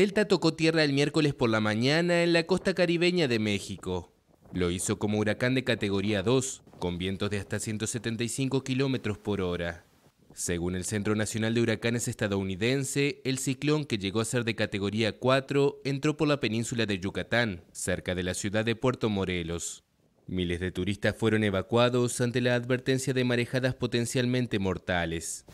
Delta tocó tierra el miércoles por la mañana en la costa caribeña de México. Lo hizo como huracán de categoría 2, con vientos de hasta 175 kilómetros por hora. Según el Centro Nacional de Huracanes estadounidense, el ciclón que llegó a ser de categoría 4 entró por la península de Yucatán, cerca de la ciudad de Puerto Morelos. Miles de turistas fueron evacuados ante la advertencia de marejadas potencialmente mortales.